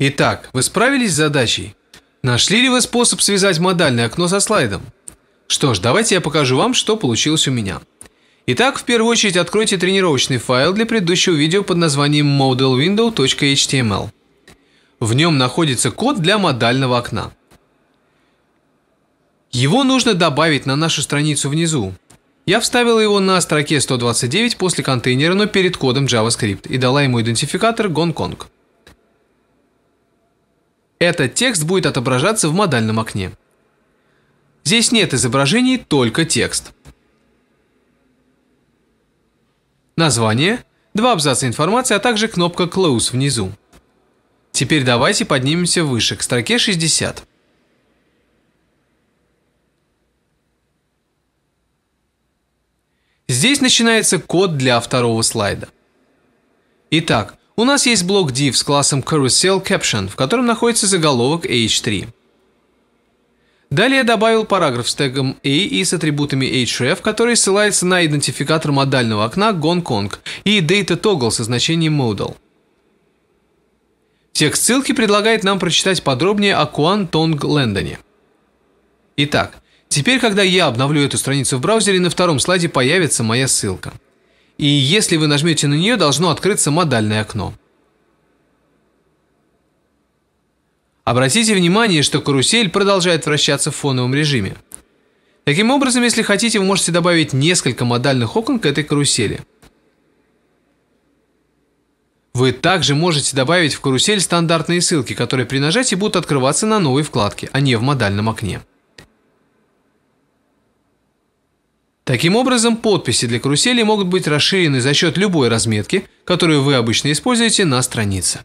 Итак, вы справились с задачей? Нашли ли вы способ связать модальное окно со слайдом? Что ж, давайте я покажу вам, что получилось у меня. Итак, в первую очередь откройте тренировочный файл для предыдущего видео под названием modelwindow.html. В нем находится код для модального окна. Его нужно добавить на нашу страницу внизу. Я вставила его на строке 129 после контейнера, но перед кодом JavaScript и дала ему идентификатор GonKong. Этот текст будет отображаться в модальном окне. Здесь нет изображений, только текст. Название, два абзаца информации, а также кнопка Close внизу. Теперь давайте поднимемся выше, к строке 60. Здесь начинается код для второго слайда. Итак, у нас есть блок div с классом carousel caption, в котором находится заголовок h3. Далее я добавил параграф с тегом A и с атрибутами href, который ссылается на идентификатор модального окна Gonkong и data toggle со значением modal. Текст ссылки предлагает нам прочитать подробнее о Тонг Лэндоне. Итак, теперь, когда я обновлю эту страницу в браузере, на втором слайде появится моя ссылка и если вы нажмете на нее, должно открыться модальное окно. Обратите внимание, что карусель продолжает вращаться в фоновом режиме. Таким образом, если хотите, вы можете добавить несколько модальных окон к этой карусели. Вы также можете добавить в карусель стандартные ссылки, которые при нажатии будут открываться на новой вкладке, а не в модальном окне. Таким образом, подписи для карусели могут быть расширены за счет любой разметки, которую вы обычно используете на странице.